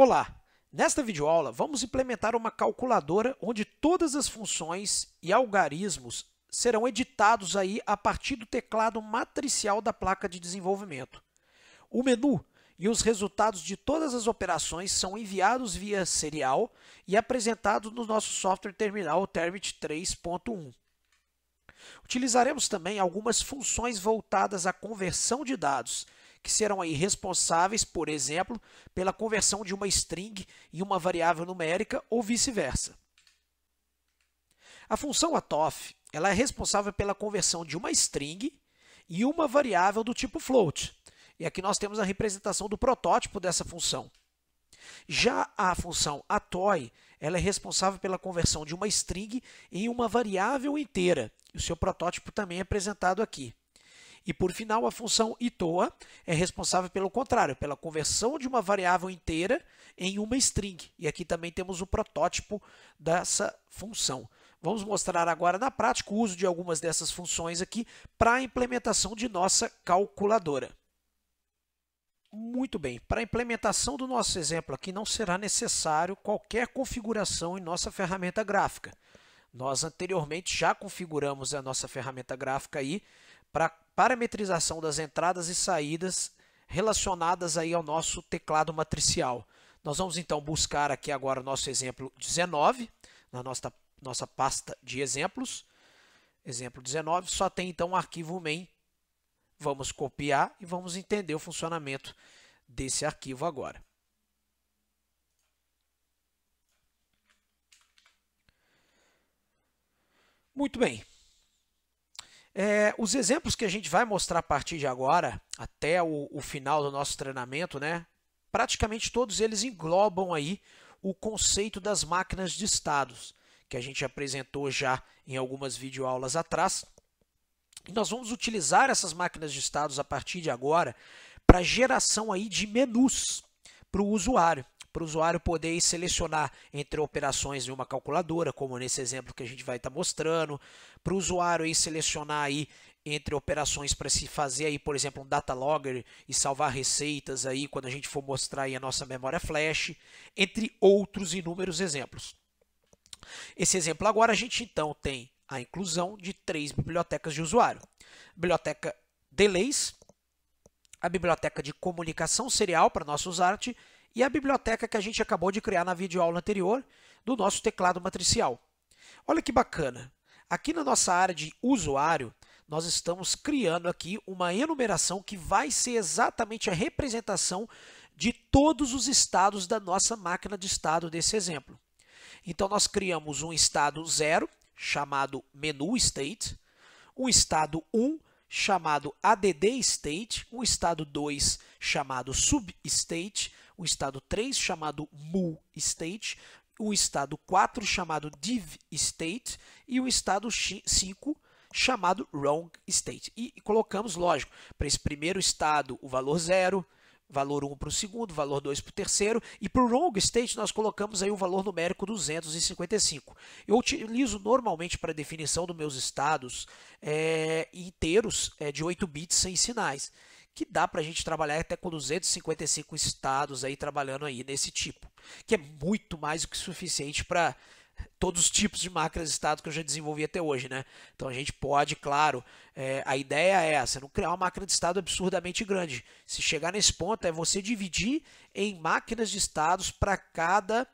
Olá! Nesta videoaula, vamos implementar uma calculadora onde todas as funções e algarismos serão editados aí a partir do teclado matricial da placa de desenvolvimento. O menu e os resultados de todas as operações são enviados via serial e apresentados no nosso software terminal Termit 3.1. Utilizaremos também algumas funções voltadas à conversão de dados, que serão aí responsáveis, por exemplo, pela conversão de uma string em uma variável numérica ou vice-versa. A função atof ela é responsável pela conversão de uma string e uma variável do tipo float. E aqui nós temos a representação do protótipo dessa função. Já a função atoy, ela é responsável pela conversão de uma string em uma variável inteira. O seu protótipo também é apresentado aqui. E por final, a função itoa é responsável pelo contrário, pela conversão de uma variável inteira em uma string. E aqui também temos o protótipo dessa função. Vamos mostrar agora na prática o uso de algumas dessas funções aqui para a implementação de nossa calculadora. Muito bem, para a implementação do nosso exemplo aqui não será necessário qualquer configuração em nossa ferramenta gráfica. Nós anteriormente já configuramos a nossa ferramenta gráfica aí para parametrização das entradas e saídas relacionadas aí ao nosso teclado matricial. Nós vamos então buscar aqui agora o nosso exemplo 19, na nossa, nossa pasta de exemplos. Exemplo 19, só tem então o um arquivo main. Vamos copiar e vamos entender o funcionamento desse arquivo agora. Muito bem. É, os exemplos que a gente vai mostrar a partir de agora, até o, o final do nosso treinamento, né? Praticamente todos eles englobam aí o conceito das máquinas de estados, que a gente apresentou já em algumas videoaulas atrás. E nós vamos utilizar essas máquinas de estados a partir de agora para geração aí de menus para o usuário para o usuário poder selecionar entre operações em uma calculadora, como nesse exemplo que a gente vai estar tá mostrando, para o usuário aí selecionar aí entre operações para se fazer aí, por exemplo, um data logger e salvar receitas aí quando a gente for mostrar aí a nossa memória flash, entre outros inúmeros exemplos. Esse exemplo agora a gente então tem a inclusão de três bibliotecas de usuário. Biblioteca Delays, a biblioteca de comunicação serial para nós USART e a biblioteca que a gente acabou de criar na videoaula anterior do nosso teclado matricial. Olha que bacana! Aqui na nossa área de usuário, nós estamos criando aqui uma enumeração que vai ser exatamente a representação de todos os estados da nossa máquina de estado desse exemplo. Então, nós criamos um estado 0, chamado menu state, um estado 1, um, chamado add state, um estado 2, chamado sub state, o estado 3, chamado mu state, o estado 4, chamado div state, e o estado 5, chamado wrong state. E, colocamos, lógico, para esse primeiro estado o valor 0, valor 1 para o segundo, valor 2 para o terceiro, e para o wrong state nós colocamos aí o valor numérico 255. Eu utilizo normalmente para definição dos meus estados é, inteiros é, de 8 bits sem sinais que dá para a gente trabalhar até com 255 estados aí trabalhando aí nesse tipo, que é muito mais do que suficiente para todos os tipos de máquinas de estado que eu já desenvolvi até hoje, né? Então a gente pode, claro, é, a ideia é essa, não criar uma máquina de estado absurdamente grande. Se chegar nesse ponto é você dividir em máquinas de estados para cada,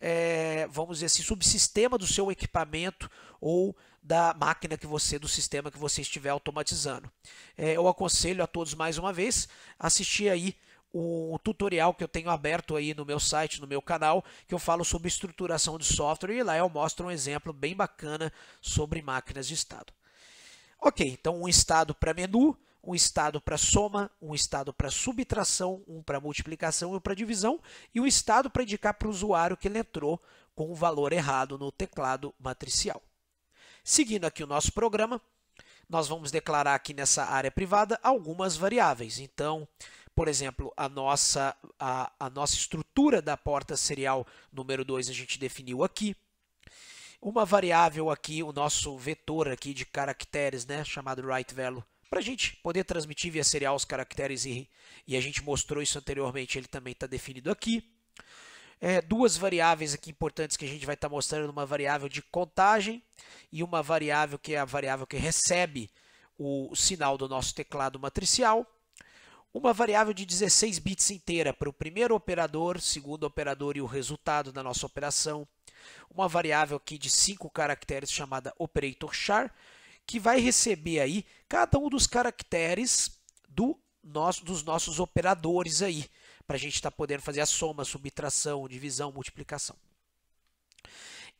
é, vamos dizer assim, subsistema do seu equipamento ou da máquina que você, do sistema que você estiver automatizando. É, eu aconselho a todos mais uma vez assistir aí o tutorial que eu tenho aberto aí no meu site, no meu canal, que eu falo sobre estruturação de software e lá eu mostro um exemplo bem bacana sobre máquinas de estado. Ok, então um estado para menu, um estado para soma, um estado para subtração, um para multiplicação e um para divisão, e um estado para indicar para o usuário que ele entrou com o um valor errado no teclado matricial. Seguindo aqui o nosso programa, nós vamos declarar aqui nessa área privada algumas variáveis. Então, por exemplo, a nossa, a, a nossa estrutura da porta serial número 2 a gente definiu aqui. Uma variável aqui, o nosso vetor aqui de caracteres, né, chamado right value, para a gente poder transmitir via serial os caracteres e, e a gente mostrou isso anteriormente, ele também está definido aqui é, duas variáveis aqui importantes que a gente vai estar tá mostrando, uma variável de contagem e uma variável que é a variável que recebe o sinal do nosso teclado matricial, uma variável de 16 bits inteira para o primeiro operador, segundo operador e o resultado da nossa operação, uma variável aqui de 5 caracteres chamada operator char, que vai receber aí cada um dos caracteres do nosso, dos nossos operadores aí para a gente estar tá podendo fazer a soma, subtração, divisão, multiplicação.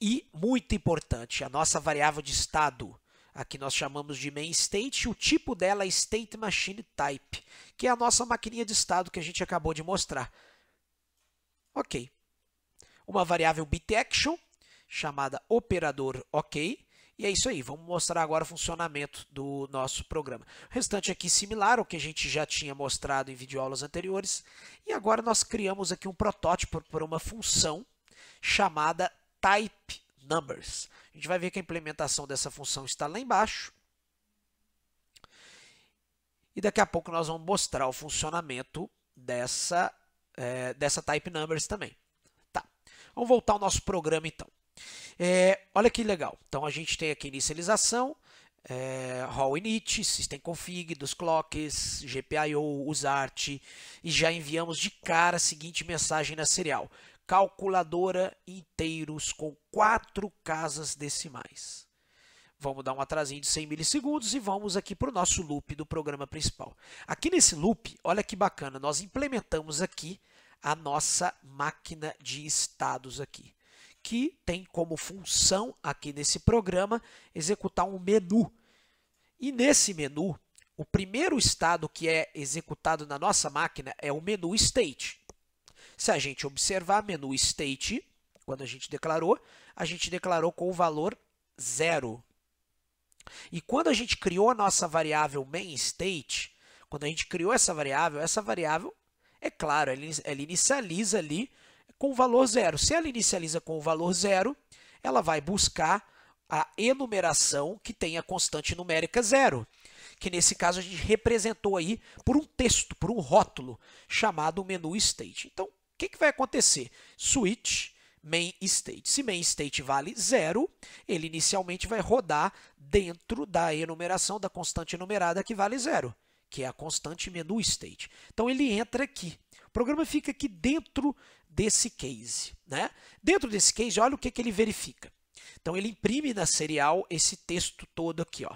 E, muito importante, a nossa variável de estado, aqui nós chamamos de main state, o tipo dela é state machine type, que é a nossa maquininha de estado que a gente acabou de mostrar. Ok. Uma variável bit action chamada operador OK, e é isso aí, vamos mostrar agora o funcionamento do nosso programa. O restante aqui similar ao que a gente já tinha mostrado em videoaulas anteriores. E agora nós criamos aqui um protótipo para uma função chamada type numbers. A gente vai ver que a implementação dessa função está lá embaixo. E daqui a pouco nós vamos mostrar o funcionamento dessa, é, dessa type numbers também. Tá. Vamos voltar ao nosso programa então. É, olha que legal. Então a gente tem aqui inicialização, é, Hall init, systemconfig, dos clocks, GPIO, usart e já enviamos de cara a seguinte mensagem na serial: calculadora inteiros com quatro casas decimais. Vamos dar um atrasinho de 100 milissegundos e vamos aqui para o nosso loop do programa principal. Aqui nesse loop, olha que bacana, nós implementamos aqui a nossa máquina de estados aqui que tem como função aqui nesse programa executar um menu. E nesse menu, o primeiro estado que é executado na nossa máquina é o menu state. Se a gente observar menu state, quando a gente declarou, a gente declarou com o valor zero. E quando a gente criou a nossa variável main state, quando a gente criou essa variável, essa variável, é claro, ela, ela inicializa ali com o valor zero. Se ela inicializa com o valor zero, ela vai buscar a enumeração que tem a constante numérica zero, que nesse caso a gente representou aí por um texto, por um rótulo, chamado menu state. Então, o que, que vai acontecer? Switch main state. Se main state vale zero, ele inicialmente vai rodar dentro da enumeração da constante enumerada que vale zero que é a constante menu state. Então ele entra aqui. O programa fica aqui dentro desse case. Né? Dentro desse case, olha o que, que ele verifica. Então ele imprime na serial esse texto todo aqui. Ó.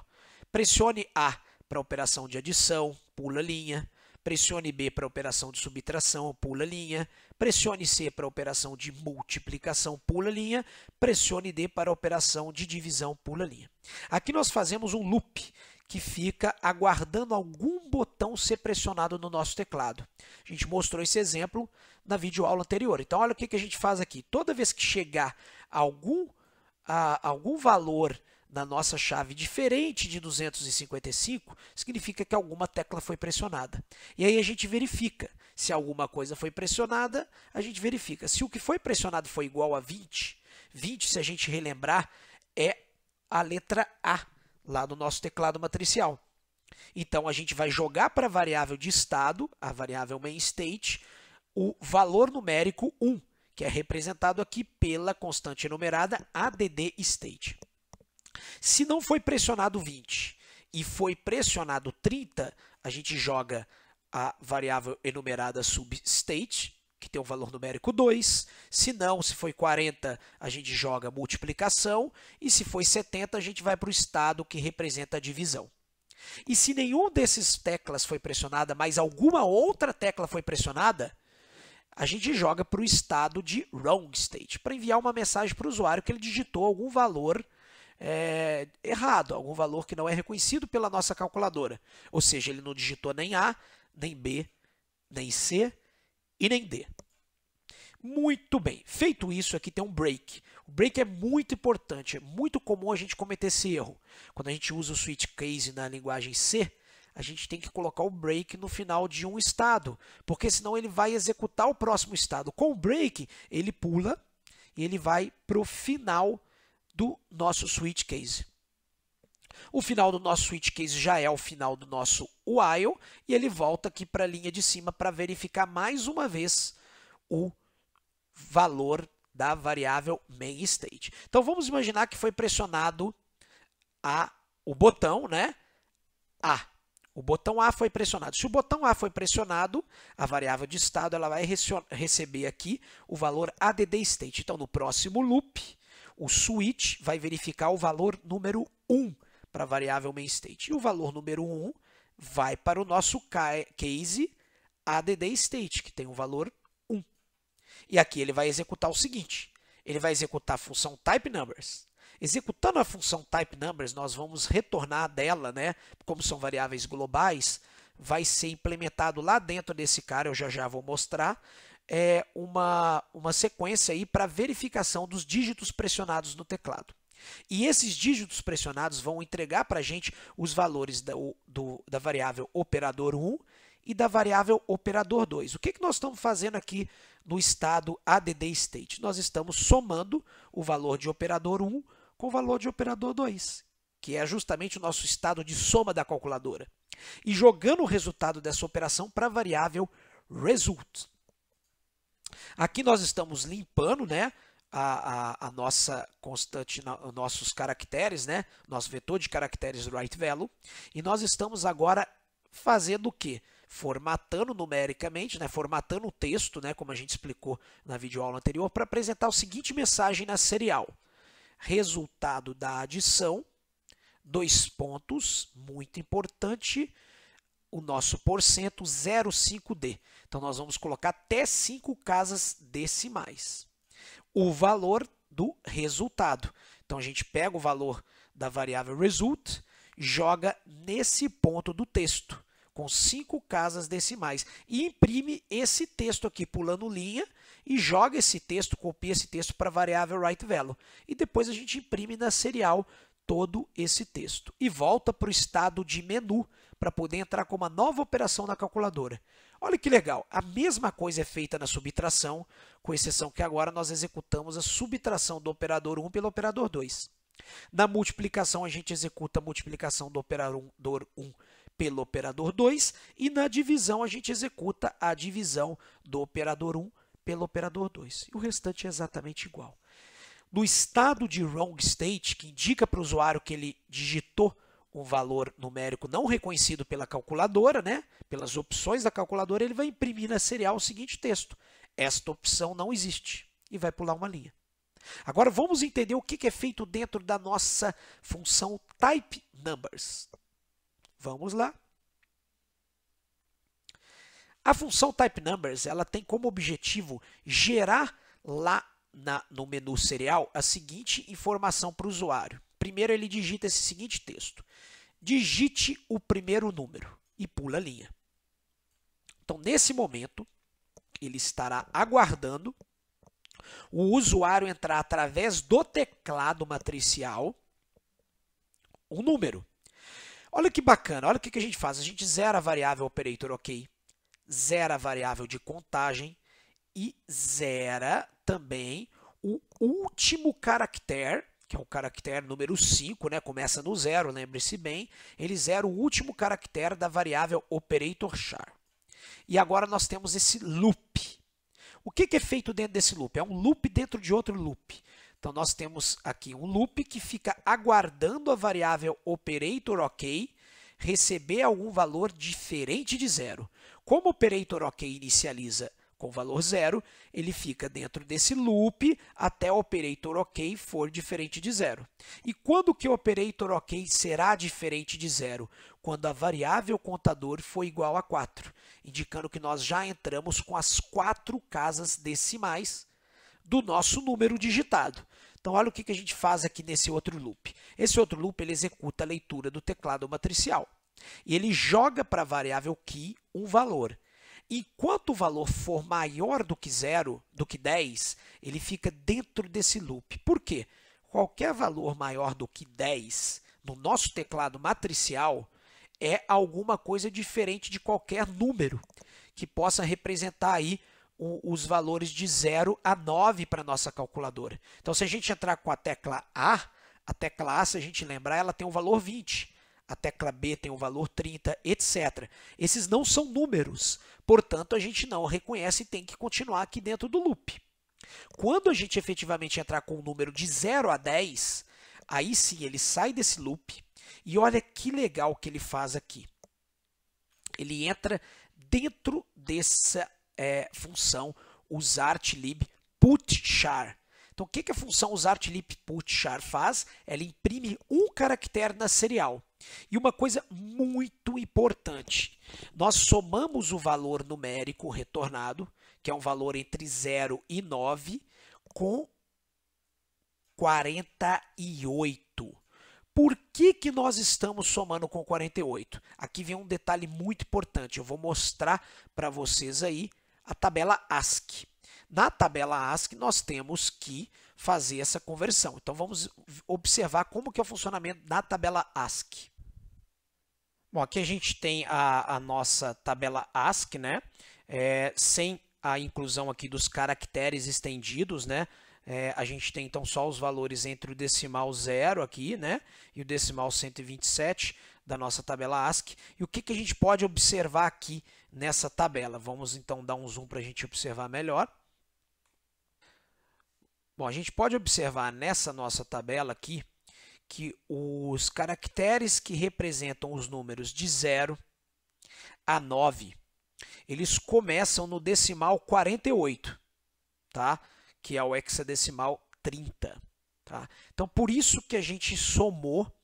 Pressione A para operação de adição, pula linha. Pressione B para operação de subtração, pula linha. Pressione C para operação de multiplicação, pula linha. Pressione D para operação de divisão, pula linha. Aqui nós fazemos um loop que fica aguardando algum botão ser pressionado no nosso teclado. A gente mostrou esse exemplo na videoaula anterior. Então, olha o que a gente faz aqui. Toda vez que chegar algum, a, algum valor na nossa chave diferente de 255, significa que alguma tecla foi pressionada. E aí a gente verifica se alguma coisa foi pressionada, a gente verifica se o que foi pressionado foi igual a 20. 20, se a gente relembrar, é a letra A lá no nosso teclado matricial. Então, a gente vai jogar para a variável de estado, a variável main state, o valor numérico 1, que é representado aqui pela constante enumerada add state. Se não foi pressionado 20 e foi pressionado 30, a gente joga a variável enumerada substate que tem um valor numérico 2. Se não, se foi 40, a gente joga multiplicação. E se foi 70, a gente vai para o estado que representa a divisão. E se nenhum desses teclas foi pressionada, mas alguma outra tecla foi pressionada, a gente joga para o estado de wrong state, para enviar uma mensagem para o usuário que ele digitou algum valor é, errado, algum valor que não é reconhecido pela nossa calculadora. Ou seja, ele não digitou nem A, nem B, nem C, e nem D. Muito bem, feito isso, aqui tem um break. O break é muito importante, é muito comum a gente cometer esse erro. Quando a gente usa o switch case na linguagem C, a gente tem que colocar o break no final de um estado, porque senão ele vai executar o próximo estado. Com o break, ele pula e ele vai para o final do nosso switch case. O final do nosso switch case já é o final do nosso while e ele volta aqui para a linha de cima para verificar mais uma vez o valor da variável main state. Então vamos imaginar que foi pressionado a o botão, né? A. O botão A foi pressionado. Se o botão A foi pressionado, a variável de estado ela vai receber aqui o valor add state. Então no próximo loop, o switch vai verificar o valor número 1 para a variável main state. E o valor número 1 vai para o nosso case add state, que tem o um valor 1. E aqui ele vai executar o seguinte, ele vai executar a função type numbers. Executando a função type numbers, nós vamos retornar dela, né? como são variáveis globais, vai ser implementado lá dentro desse cara, eu já já vou mostrar, é uma, uma sequência aí para verificação dos dígitos pressionados no teclado. E esses dígitos pressionados vão entregar para a gente os valores da, do, da variável operador 1 e da variável operador 2. O que, que nós estamos fazendo aqui no estado add state? Nós estamos somando o valor de operador 1 com o valor de operador 2, que é justamente o nosso estado de soma da calculadora, e jogando o resultado dessa operação para a variável result. Aqui nós estamos limpando né, a, a, a nossa constante, os nossos caracteres, né? Nosso vetor de caracteres write value. E nós estamos agora fazendo o quê? Formatando numericamente, né? formatando o texto, né? como a gente explicou na videoaula anterior, para apresentar a seguinte mensagem na serial. Resultado da adição, dois pontos, muito importante, o nosso porcento 0,5D. Então, nós vamos colocar até cinco casas decimais o valor do resultado. Então a gente pega o valor da variável result, joga nesse ponto do texto, com cinco casas decimais, e imprime esse texto aqui, pulando linha, e joga esse texto, copia esse texto para a variável write value. E depois a gente imprime na serial todo esse texto e volta para o estado de menu para poder entrar com uma nova operação na calculadora. Olha que legal, a mesma coisa é feita na subtração, com exceção que agora nós executamos a subtração do operador 1 pelo operador 2. Na multiplicação, a gente executa a multiplicação do operador 1 pelo operador 2 e na divisão, a gente executa a divisão do operador 1 pelo operador 2. E o restante é exatamente igual. No estado de wrong state, que indica para o usuário que ele digitou um valor numérico não reconhecido pela calculadora, né? pelas opções da calculadora, ele vai imprimir na serial o seguinte texto: esta opção não existe e vai pular uma linha. Agora vamos entender o que é feito dentro da nossa função type numbers. Vamos lá. A função type numbers ela tem como objetivo gerar lá na, no menu serial a seguinte informação para o usuário. Primeiro ele digita esse seguinte texto: digite o primeiro número e pula a linha. Então nesse momento ele estará aguardando o usuário entrar através do teclado matricial um número. Olha que bacana, olha o que a gente faz. A gente zera a variável operator OK, zera a variável de contagem e zera também o último caractere, que é o caractere número 5, né? começa no zero, lembre-se bem, ele zera o último caractere da variável operator char. E agora nós temos esse loop. O que, que é feito dentro desse loop? É um loop dentro de outro loop. Então, nós temos aqui um loop que fica aguardando a variável operator OK receber algum valor diferente de zero. Como o operator OK inicializa com valor zero, ele fica dentro desse loop até o operator OK for diferente de zero. E quando que o operator OK será diferente de zero? Quando a variável contador for igual a 4 indicando que nós já entramos com as quatro casas decimais do nosso número digitado. Então, olha o que a gente faz aqui nesse outro loop. Esse outro loop ele executa a leitura do teclado matricial e ele joga para a variável key um valor. Enquanto o valor for maior do que zero, do que 10, ele fica dentro desse loop. Por quê? Qualquer valor maior do que 10 no nosso teclado matricial, é alguma coisa diferente de qualquer número que possa representar aí os valores de 0 a 9 para a nossa calculadora. Então, se a gente entrar com a tecla A, a tecla A, se a gente lembrar, ela tem um valor 20. A tecla B tem um valor 30, etc. Esses não são números, portanto, a gente não reconhece e tem que continuar aqui dentro do loop. Quando a gente efetivamente entrar com o um número de 0 a 10, aí sim ele sai desse loop e olha que legal que ele faz aqui. Ele entra dentro dessa é, função usartlib putchar. Então, o que, que a função usartlib putchar faz? Ela imprime um caractere na serial. E uma coisa muito importante, nós somamos o valor numérico retornado, que é um valor entre 0 e 9, com 48. Por que, que nós estamos somando com 48? Aqui vem um detalhe muito importante. Eu vou mostrar para vocês aí a tabela ASCII. Na tabela ASCII, nós temos que fazer essa conversão. Então, vamos observar como que é o funcionamento da tabela ASCII. Bom, aqui a gente tem a, a nossa tabela ASCII, né? É, sem a inclusão aqui dos caracteres estendidos, né? É, a gente tem então só os valores entre o decimal 0 aqui, né? E o decimal 127 da nossa tabela ASCII. E o que, que a gente pode observar aqui nessa tabela? Vamos então dar um zoom para a gente observar melhor. Bom, a gente pode observar nessa nossa tabela aqui que os caracteres que representam os números de 0 a 9, eles começam no decimal 48, tá? que é o hexadecimal 30. Tá? Então, por isso que a gente somou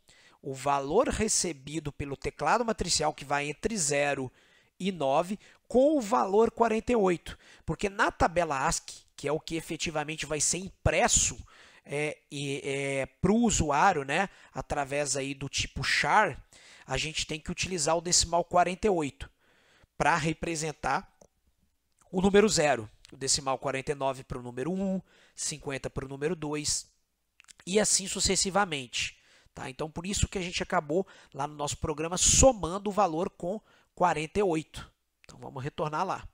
o valor recebido pelo teclado matricial, que vai entre 0 e 9, com o valor 48. Porque na tabela ASCII, que é o que efetivamente vai ser impresso é, é, para o usuário, né, através aí do tipo char, a gente tem que utilizar o decimal 48 para representar o número zero o decimal 49 para o número 1, 50 para o número 2 e assim sucessivamente. Tá? Então, por isso que a gente acabou lá no nosso programa somando o valor com 48. Então, vamos retornar lá.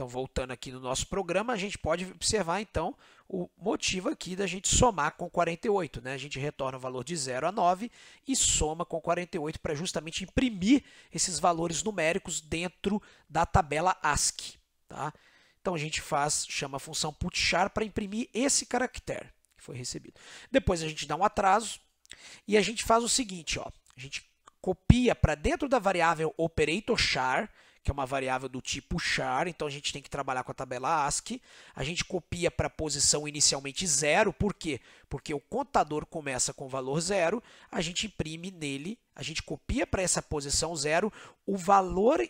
Então, voltando aqui no nosso programa, a gente pode observar, então, o motivo aqui da gente somar com 48. Né? A gente retorna o valor de 0 a 9 e soma com 48 para justamente imprimir esses valores numéricos dentro da tabela ASCII. Tá? Então, a gente faz, chama a função putchar para imprimir esse caractere que foi recebido. Depois, a gente dá um atraso e a gente faz o seguinte, ó, a gente copia para dentro da variável operator char, que é uma variável do tipo char, então a gente tem que trabalhar com a tabela ASCII. A gente copia para a posição inicialmente zero, por quê? Porque o contador começa com o valor zero, a gente imprime nele, a gente copia para essa posição zero o valor e,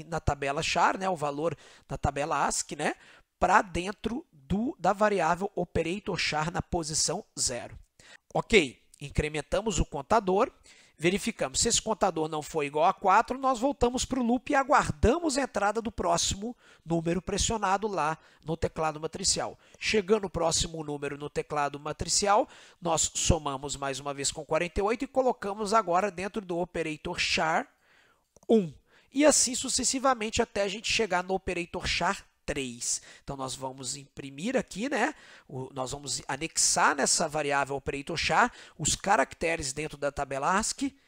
e, na tabela char, né, o valor da tabela ASCII, né, para dentro do, da variável operator char na posição zero. Ok, incrementamos o contador verificamos. Se esse contador não for igual a 4, nós voltamos para o loop e aguardamos a entrada do próximo número pressionado lá no teclado matricial. Chegando o próximo número no teclado matricial, nós somamos mais uma vez com 48 e colocamos agora dentro do operator char 1. E assim sucessivamente até a gente chegar no operator char 3. Então, nós vamos imprimir aqui, né? O, nós vamos anexar nessa variável operator char os caracteres dentro da tabela ASCII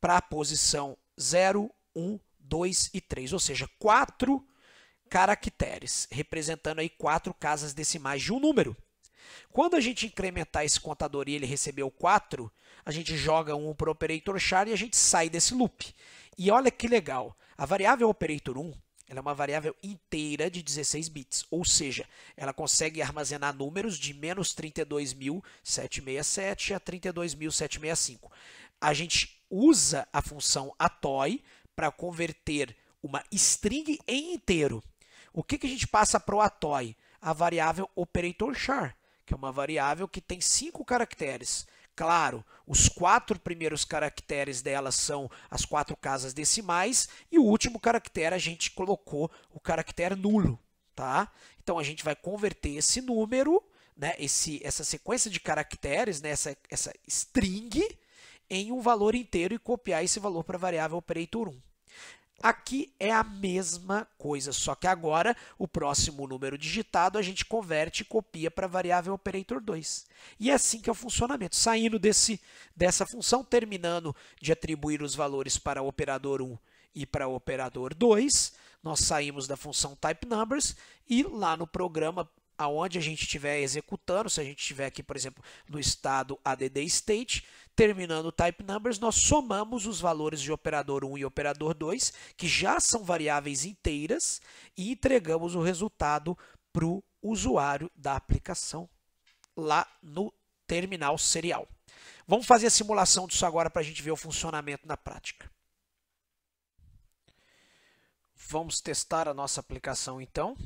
para a posição 0, 1, 2 e 3, ou seja, 4 caracteres, representando aí quatro casas decimais de um número. Quando a gente incrementar esse contador e ele recebeu 4, a gente joga 1 para o operator char e a gente sai desse loop. E olha que legal, a variável operator 1 ela é uma variável inteira de 16 bits, ou seja, ela consegue armazenar números de menos 32.767 a 32.765. A gente usa a função atoy para converter uma string em inteiro. O que, que a gente passa para o atoy? A variável operator char, que é uma variável que tem cinco caracteres. Claro, os quatro primeiros caracteres dela são as quatro casas decimais e o último caractere a gente colocou o caractere nulo, tá? Então a gente vai converter esse número, né, esse, essa sequência de caracteres, né, essa, essa string, em um valor inteiro e copiar esse valor para a variável operator 1. Aqui é a mesma coisa, só que agora o próximo número digitado a gente converte e copia para a variável operator 2. E é assim que é o funcionamento. Saindo desse, dessa função, terminando de atribuir os valores para o operador 1 e para o operador 2, nós saímos da função type numbers e lá no programa aonde a gente estiver executando, se a gente estiver aqui, por exemplo, no estado add state, terminando o type numbers, nós somamos os valores de operador 1 e operador 2, que já são variáveis inteiras, e entregamos o resultado para o usuário da aplicação lá no terminal serial. Vamos fazer a simulação disso agora para a gente ver o funcionamento na prática. Vamos testar a nossa aplicação então.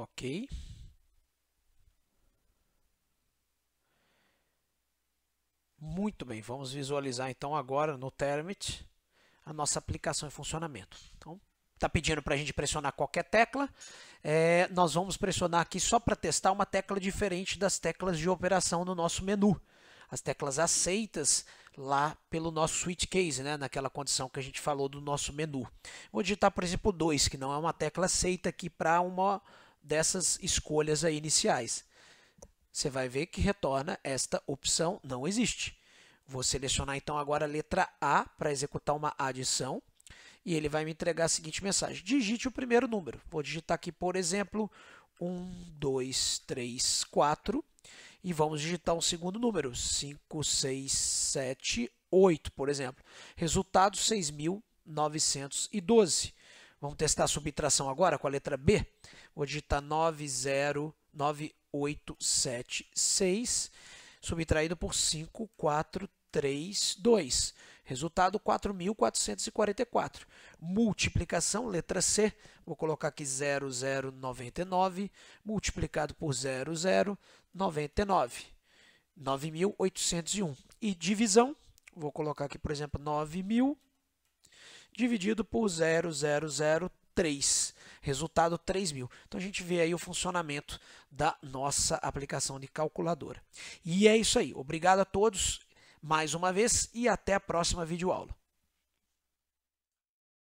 Ok. Muito bem, vamos visualizar então agora no Termit a nossa aplicação em funcionamento. Então, está pedindo para a gente pressionar qualquer tecla. É, nós vamos pressionar aqui só para testar uma tecla diferente das teclas de operação no nosso menu. As teclas aceitas lá pelo nosso switch case, né? naquela condição que a gente falou do nosso menu. Vou digitar, por exemplo, 2, que não é uma tecla aceita aqui para uma dessas escolhas aí iniciais. Você vai ver que retorna esta opção não existe. Vou selecionar então agora a letra A para executar uma adição e ele vai me entregar a seguinte mensagem: digite o primeiro número. Vou digitar aqui, por exemplo, 1, 2, 3, 4 e vamos digitar um segundo número, 5, 6, 7, 8, por exemplo. Resultado 6.912. Vamos testar a subtração agora com a letra B. Vou digitar 909876, subtraído por 5432. Resultado 4.444. Multiplicação, letra C, vou colocar aqui 0099, multiplicado por 0099. 9.801. E divisão, vou colocar aqui, por exemplo, 9.000 dividido por 0003, resultado 3.000. Então, a gente vê aí o funcionamento da nossa aplicação de calculadora. E é isso aí. Obrigado a todos mais uma vez e até a próxima videoaula.